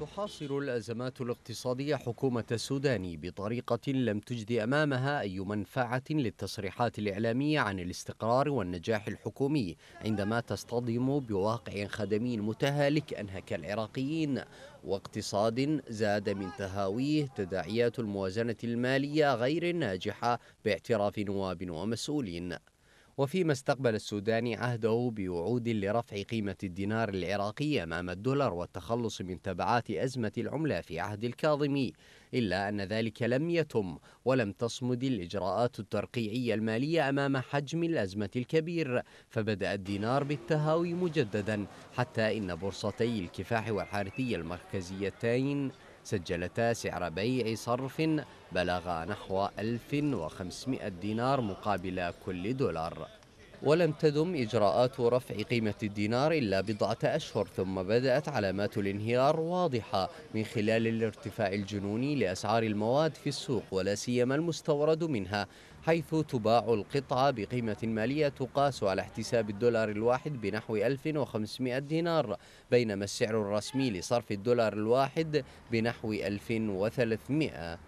تحاصر الأزمات الاقتصادية حكومة السودان بطريقة لم تجد أمامها أي منفعة للتصريحات الإعلامية عن الاستقرار والنجاح الحكومي عندما تصطدم بواقع خدمي متهالك أنهك العراقيين واقتصاد زاد من تهاويه تداعيات الموازنة المالية غير الناجحة باعتراف نواب ومسؤولين وفيما استقبل السوداني عهده بوعود لرفع قيمة الدينار العراقي أمام الدولار والتخلص من تبعات أزمة العملة في عهد الكاظمي إلا أن ذلك لم يتم ولم تصمد الإجراءات الترقيعية المالية أمام حجم الأزمة الكبير فبدأ الدينار بالتهاوي مجددا حتى إن بورصتي الكفاح والحارثية المركزيتين سجلتا سعر بيع صرف بلغ نحو 1500 دينار مقابل كل دولار ولم تدم إجراءات رفع قيمة الدينار إلا بضعة أشهر ثم بدأت علامات الانهيار واضحة من خلال الارتفاع الجنوني لأسعار المواد في السوق ولا سيما المستورد منها حيث تباع القطعة بقيمة مالية تقاس على احتساب الدولار الواحد بنحو 1500 دينار بينما السعر الرسمي لصرف الدولار الواحد بنحو 1300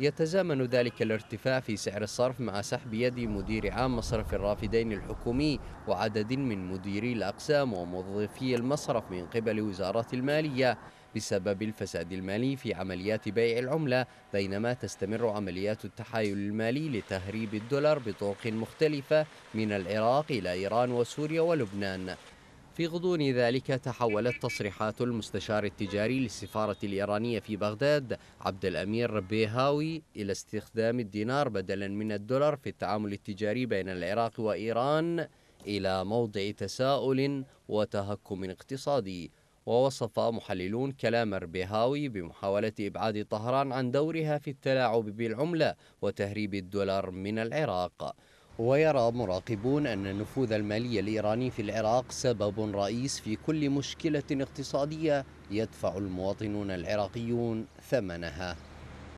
يتزامن ذلك الارتفاع في سعر الصرف مع سحب يد مدير عام مصرف الرافدين الحكومي وعدد من مديري الأقسام وموظفي المصرف من قبل وزارة المالية بسبب الفساد المالي في عمليات بيع العملة بينما تستمر عمليات التحايل المالي لتهريب الدولار بطرق مختلفة من العراق إلى إيران وسوريا ولبنان في غضون ذلك تحولت تصريحات المستشار التجاري للسفارة الإيرانية في بغداد عبد الأمير بيهاوي إلى استخدام الدينار بدلا من الدولار في التعامل التجاري بين العراق وإيران إلى موضع تساؤل وتهكم اقتصادي ووصف محللون كلام ربيهاوي بمحاولة إبعاد طهران عن دورها في التلاعب بالعملة وتهريب الدولار من العراق ويرى مراقبون أن النفوذ المالي الإيراني في العراق سبب رئيس في كل مشكلة اقتصادية يدفع المواطنون العراقيون ثمنها